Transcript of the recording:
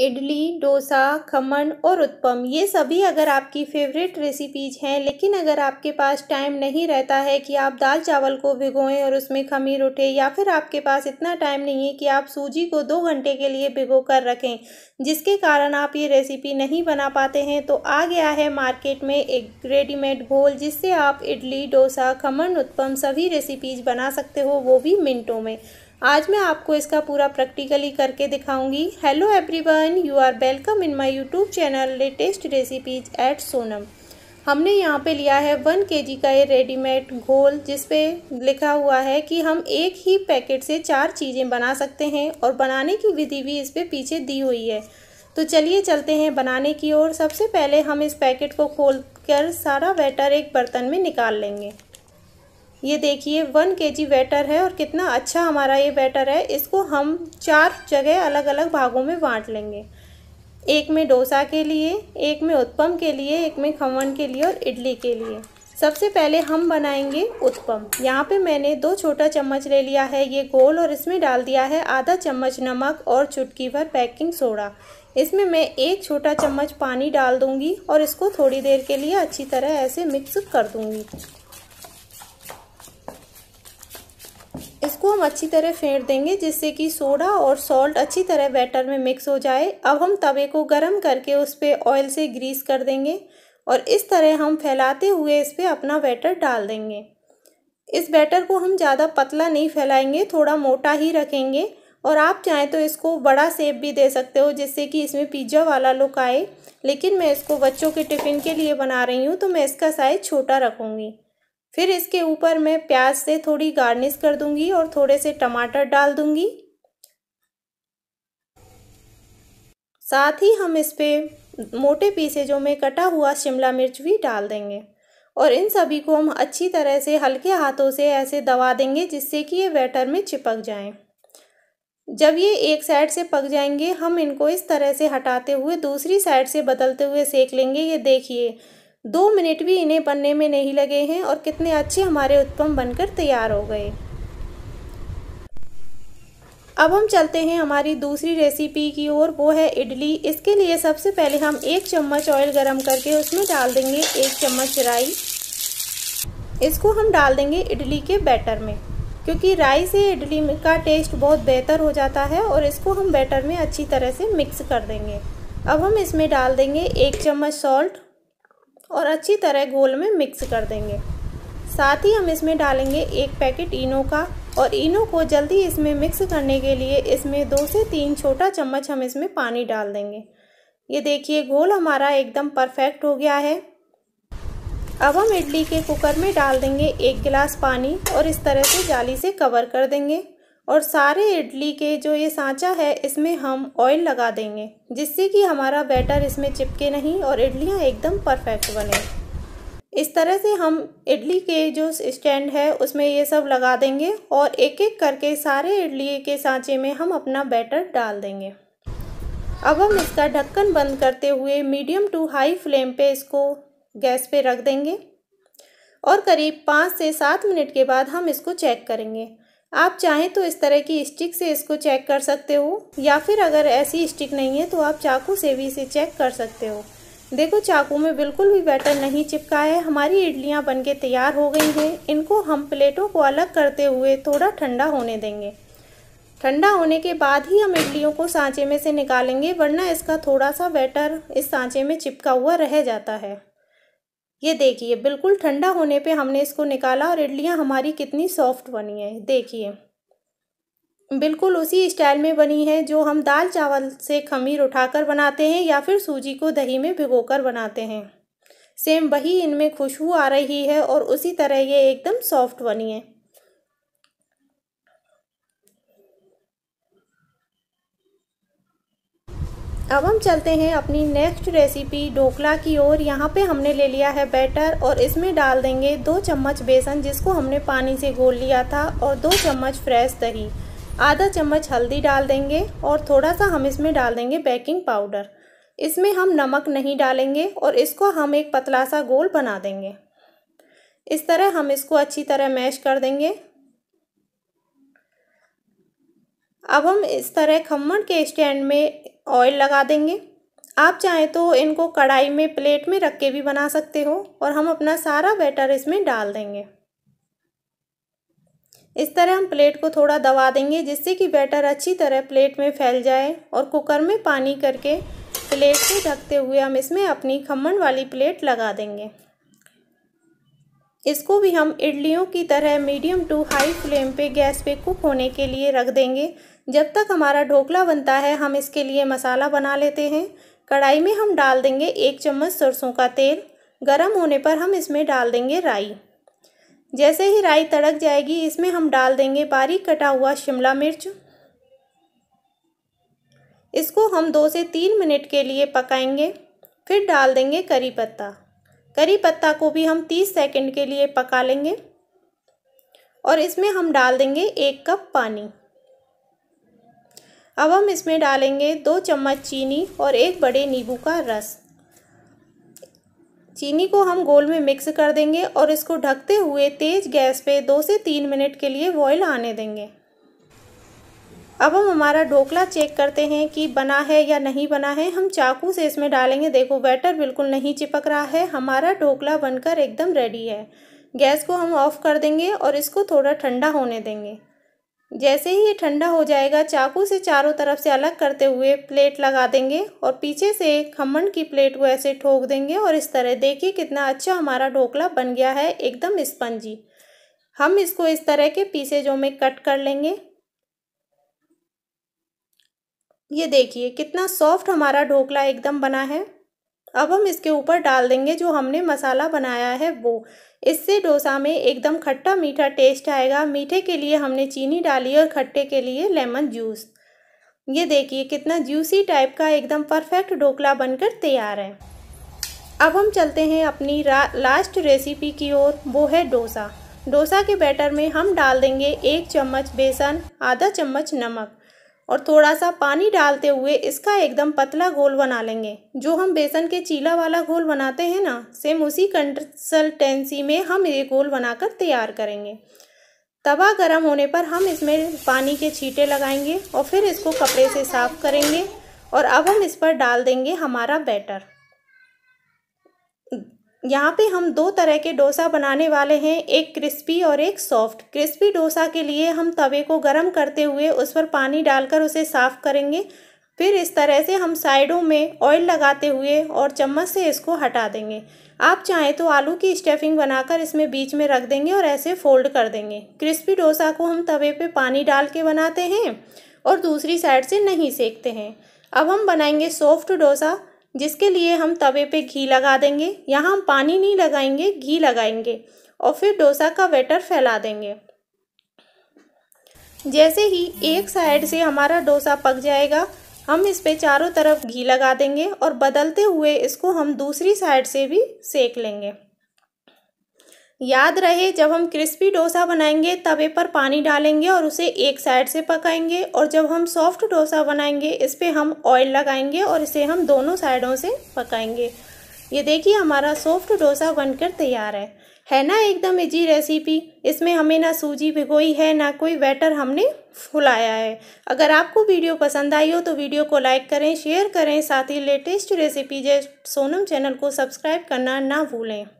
इडली डोसा खमन और उत्पम ये सभी अगर आपकी फेवरेट रेसिपीज हैं लेकिन अगर आपके पास टाइम नहीं रहता है कि आप दाल चावल को भिगोएं और उसमें खमीर उठे या फिर आपके पास इतना टाइम नहीं है कि आप सूजी को दो घंटे के लिए भिगो कर रखें जिसके कारण आप ये रेसिपी नहीं बना पाते हैं तो आ गया है मार्केट में एक रेडीमेड घोल जिससे आप इडली डोसा खमन उत्पम सभी रेसिपीज बना सकते हो वो भी मिनटों में आज मैं आपको इसका पूरा प्रैक्टिकली करके दिखाऊंगी hello everyone you are welcome in my YouTube channel latest recipes at Sonam हमने यहाँ पे लिया है वन केजी का ये रेडीमेड घोल जिसपे लिखा हुआ है कि हम एक ही पैकेट से चार चीज़ें बना सकते हैं और बनाने की विधि भी इस पर पीछे दी हुई है तो चलिए चलते हैं बनाने की ओर सबसे पहले हम इस पैकेट को खोल कर सारा बैटर एक बर्तन में निकाल लेंगे ये देखिए वन के जी बैटर है और कितना अच्छा हमारा ये बैटर है इसको हम चार जगह अलग अलग भागों में बांट लेंगे एक में डोसा के लिए एक में उत्पम के लिए एक में खमन के लिए और इडली के लिए सबसे पहले हम बनाएंगे उत्पम यहाँ पे मैंने दो छोटा चम्मच ले लिया है ये गोल और इसमें डाल दिया है आधा चम्मच नमक और चुटकी भर बेकिंग सोडा इसमें मैं एक छोटा चम्मच पानी डाल दूँगी और इसको थोड़ी देर के लिए अच्छी तरह ऐसे मिक्स कर दूँगी को हम अच्छी तरह फेंट देंगे जिससे कि सोडा और सॉल्ट अच्छी तरह बैटर में मिक्स हो जाए अब हम तवे को गर्म करके उस पर ऑयल से ग्रीस कर देंगे और इस तरह हम फैलाते हुए इस पर अपना बैटर डाल देंगे इस बैटर को हम ज़्यादा पतला नहीं फैलाएंगे थोड़ा मोटा ही रखेंगे और आप चाहें तो इसको बड़ा सेप भी दे सकते हो जिससे कि इसमें पिज्ज़ा वाला लुक आए लेकिन मैं इसको बच्चों के टिफ़िन के लिए बना रही हूँ तो मैं इसका साइज़ छोटा रखूँगी फिर इसके ऊपर मैं प्याज से थोड़ी गार्निश कर दूंगी और थोड़े से टमाटर डाल दूंगी साथ ही हम इस पर मोटे पीसे जो में कटा हुआ शिमला मिर्च भी डाल देंगे और इन सभी को हम अच्छी तरह से हल्के हाथों से ऐसे दबा देंगे जिससे कि ये वेटर में चिपक जाएं। जब ये एक साइड से पक जाएंगे हम इनको इस तरह से हटाते हुए दूसरी साइड से बदलते हुए सेक लेंगे ये देखिए दो मिनट भी इन्हें बनने में नहीं लगे हैं और कितने अच्छे हमारे उत्पम बनकर तैयार हो गए अब हम चलते हैं हमारी दूसरी रेसिपी की ओर वो है इडली इसके लिए सबसे पहले हम एक चम्मच ऑयल गरम करके उसमें डाल देंगे एक चम्मच राई इसको हम डाल देंगे इडली के बैटर में क्योंकि राई से इडली का टेस्ट बहुत बेहतर हो जाता है और इसको हम बैटर में अच्छी तरह से मिक्स कर देंगे अब हम इसमें डाल देंगे एक चम्मच सॉल्ट और अच्छी तरह घोल में मिक्स कर देंगे साथ ही हम इसमें डालेंगे एक पैकेट इनो का और इनो को जल्दी इसमें मिक्स करने के लिए इसमें दो से तीन छोटा चम्मच हम इसमें पानी डाल देंगे ये देखिए घोल हमारा एकदम परफेक्ट हो गया है अब हम इडली के कुकर में डाल देंगे एक गिलास पानी और इस तरह से जाली से कवर कर देंगे और सारे इडली के जो ये सांचा है इसमें हम ऑयल लगा देंगे जिससे कि हमारा बैटर इसमें चिपके नहीं और इडलियाँ एकदम परफेक्ट बने इस तरह से हम इडली के जो स्टैंड है उसमें ये सब लगा देंगे और एक एक करके सारे इडली के सांचे में हम अपना बैटर डाल देंगे अब हम इसका ढक्कन बंद करते हुए मीडियम टू हाई फ्लेम पे इसको गैस पे रख देंगे और करीब पाँच से सात मिनट के बाद हम इसको चेक करेंगे आप चाहें तो इस तरह की स्टिक से इसको चेक कर सकते हो या फिर अगर ऐसी स्टिक नहीं है तो आप चाकू से भी इसे चेक कर सकते हो देखो चाकू में बिल्कुल भी बैटर नहीं चिपका है हमारी इडलियाँ बनके तैयार हो गई हैं इनको हम प्लेटों को अलग करते हुए थोड़ा ठंडा होने देंगे ठंडा होने के बाद ही हम इडलियों को सांचे में से निकालेंगे वरना इसका थोड़ा सा बैटर इस सांचे में चिपका हुआ रह जाता है ये देखिए बिल्कुल ठंडा होने पे हमने इसको निकाला और इडलियाँ हमारी कितनी सॉफ्ट बनी है देखिए बिल्कुल उसी स्टाइल में बनी है जो हम दाल चावल से खमीर उठाकर बनाते हैं या फिर सूजी को दही में भिगोकर बनाते हैं सेम वही इनमें खुशबू आ रही है और उसी तरह ये एकदम सॉफ्ट बनी है अब हम चलते हैं अपनी नेक्स्ट रेसिपी ढोकला की ओर यहाँ पे हमने ले लिया है बैटर और इसमें डाल देंगे दो चम्मच बेसन जिसको हमने पानी से घोल लिया था और दो चम्मच फ्रेश दही आधा चम्मच हल्दी डाल देंगे और थोड़ा सा हम इसमें डाल देंगे बेकिंग पाउडर इसमें हम नमक नहीं डालेंगे और इसको हम एक पतला सा गोल बना देंगे इस तरह हम इसको अच्छी तरह मैश कर देंगे अब हम इस तरह खम्मड़ के स्टैंड में ऑयल लगा देंगे आप चाहें तो इनको कढ़ाई में प्लेट में रख के भी बना सकते हो और हम अपना सारा बैटर इसमें डाल देंगे इस तरह हम प्लेट को थोड़ा दबा देंगे जिससे कि बैटर अच्छी तरह प्लेट में फैल जाए और कुकर में पानी करके प्लेट से ढकते हुए हम इसमें अपनी खम्मन वाली प्लेट लगा देंगे इसको भी हम इडलियों की तरह मीडियम टू हाई फ्लेम पे गैस पे कुक होने के लिए रख देंगे जब तक हमारा ढोकला बनता है हम इसके लिए मसाला बना लेते हैं कढ़ाई में हम डाल देंगे एक चम्मच सरसों का तेल गरम होने पर हम इसमें डाल देंगे राई जैसे ही राई तड़क जाएगी इसमें हम डाल देंगे बारीक कटा हुआ शिमला मिर्च इसको हम दो से तीन मिनट के लिए पकाएंगे फिर डाल देंगे करी पत्ता करी पत्ता को भी हम तीस सेकंड के लिए पका लेंगे और इसमें हम डाल देंगे एक कप पानी अब हम इसमें डालेंगे दो चम्मच चीनी और एक बड़े नींबू का रस चीनी को हम गोल में मिक्स कर देंगे और इसको ढकते हुए तेज़ गैस पे दो से तीन मिनट के लिए बॉयल आने देंगे अब हम हमारा ढोकला चेक करते हैं कि बना है या नहीं बना है हम चाकू से इसमें डालेंगे देखो बैटर बिल्कुल नहीं चिपक रहा है हमारा ढोकला बनकर एकदम रेडी है गैस को हम ऑफ़ कर देंगे और इसको थोड़ा ठंडा होने देंगे जैसे ही ये ठंडा हो जाएगा चाकू से चारों तरफ से अलग करते हुए प्लेट लगा देंगे और पीछे से खमन की प्लेट को ऐसे ठोक देंगे और इस तरह देखिए कितना अच्छा हमारा ढोकला बन गया है एकदम स्पंजी हम इसको इस तरह के पीसेजों में कट कर लेंगे ये देखिए कितना सॉफ्ट हमारा ढोकला एकदम बना है अब हम इसके ऊपर डाल देंगे जो हमने मसाला बनाया है वो इससे डोसा में एकदम खट्टा मीठा टेस्ट आएगा मीठे के लिए हमने चीनी डाली और खट्टे के लिए लेमन जूस ये देखिए कितना जूसी टाइप का एकदम परफेक्ट ढोकला बनकर तैयार है अब हम चलते हैं अपनी लास्ट रेसिपी की ओर वो है डोसा डोसा के बैटर में हम डाल देंगे एक चम्मच बेसन आधा चम्मच नमक और थोड़ा सा पानी डालते हुए इसका एकदम पतला घोल बना लेंगे जो हम बेसन के चीला वाला घोल बनाते हैं ना सेम उसी कंसल्टेंसी में हम ये घोल बनाकर तैयार करेंगे तवा गर्म होने पर हम इसमें पानी के छींटे लगाएंगे और फिर इसको कपड़े से साफ़ करेंगे और अब हम इस पर डाल देंगे हमारा बैटर यहाँ पे हम दो तरह के डोसा बनाने वाले हैं एक क्रिस्पी और एक सॉफ्ट क्रिस्पी डोसा के लिए हम तवे को गर्म करते हुए उस पर पानी डालकर उसे साफ़ करेंगे फिर इस तरह से हम साइडों में ऑयल लगाते हुए और चम्मच से इसको हटा देंगे आप चाहें तो आलू की स्टफिंग बनाकर इसमें बीच में रख देंगे और ऐसे फोल्ड कर देंगे क्रिस्पी डोसा को हम तवे पे पानी डाल के बनाते हैं और दूसरी साइड से नहीं सेकते हैं अब हम बनाएंगे सॉफ्ट डोसा जिसके लिए हम तवे पे घी लगा देंगे यहाँ हम पानी नहीं लगाएंगे घी लगाएंगे और फिर डोसा का वेटर फैला देंगे जैसे ही एक साइड से हमारा डोसा पक जाएगा हम इस पे चारों तरफ घी लगा देंगे और बदलते हुए इसको हम दूसरी साइड से भी सेक लेंगे याद रहे जब हम क्रिस्पी डोसा बनाएंगे तवे पर पानी डालेंगे और उसे एक साइड से पकाएंगे और जब हम सॉफ्ट डोसा बनाएंगे इस पर हम ऑयल लगाएंगे और इसे हम दोनों साइडों से पकाएंगे ये देखिए हमारा सॉफ्ट डोसा बनकर तैयार है है ना एकदम इजी रेसिपी इसमें हमें ना सूजी भिगोई है ना कोई बैटर हमने फुलाया है अगर आपको वीडियो पसंद आई हो तो वीडियो को लाइक करें शेयर करें साथ ही लेटेस्ट रेसिपी जैसे सोनम चैनल को सब्सक्राइब करना ना भूलें